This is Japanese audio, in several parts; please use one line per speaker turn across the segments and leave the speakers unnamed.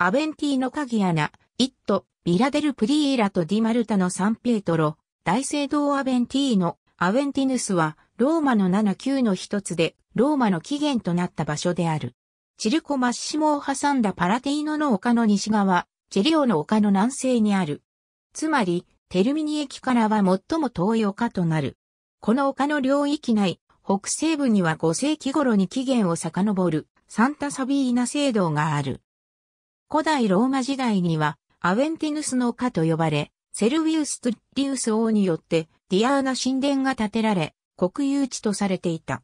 アベンティーノ・カギアナ、イット、ビラデル・プリーラとディ・マルタのサンピエトロ、大聖堂アベンティーノ、アベンティヌスは、ローマの7、9の一つで、ローマの起源となった場所である。チルコ・マッシモを挟んだパラティーノの丘の西側、チェリオの丘の南西にある。つまり、テルミニ駅からは最も遠い丘となる。この丘の領域内、北西部には5世紀頃に起源を遡る、サンタサビーナ聖堂がある。古代ローマ時代には、アウェンティヌスの家と呼ばれ、セルウィウス・トゥリウス王によってディアーナ神殿が建てられ、国有地とされていた。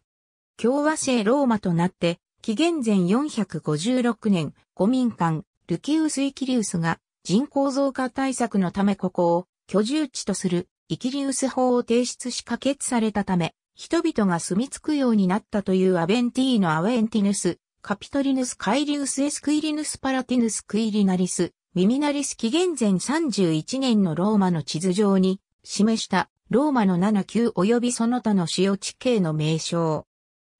共和制ローマとなって、紀元前456年、古民間、ルキウス・イキリウスが人口増加対策のためここを居住地とするイキリウス法を提出し可決されたため、人々が住み着くようになったというアベンティーのアウェンティヌスカピトリヌス・カイリウス・エスクイリヌス・パラティヌス・クイリナリス、ミミナリス紀元前31年のローマの地図上に示したローマの7級及びその他の主要地形の名称。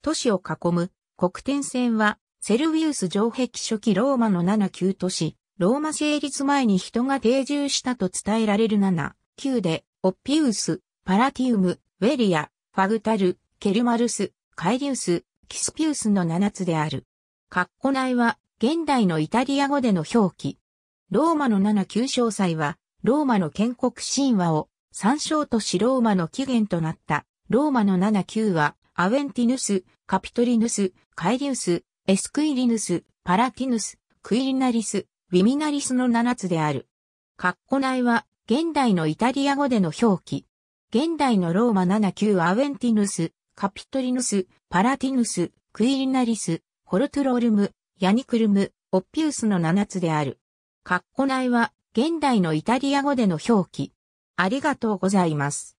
都市を囲む国天線はセルビウス城壁初期ローマの7級都市、ローマ成立前に人が定住したと伝えられる7級で、オッピウス、パラティウム、ウェリア、ファグタル、ケルマルス、カイリウス、キスピウスの7つである。カッコ内は現代のイタリア語での表記。ローマの7旧詳細は、ローマの建国神話を参照としローマの起源となった。ローマの7旧は、アウェンティヌス、カピトリヌス、カイリウス、エスクイリヌス、パラティヌス、クイリナリス、ウィミナリスの7つである。カッコ内は、現代のイタリア語での表記。現代のローマ7旧アウェンティヌス、カピトリヌス、パラティヌス、クイリナリス、ホルトロールム、ヤニクルム、オッピウスの7つである。カッコ内は現代のイタリア語での表記。ありがとうございます。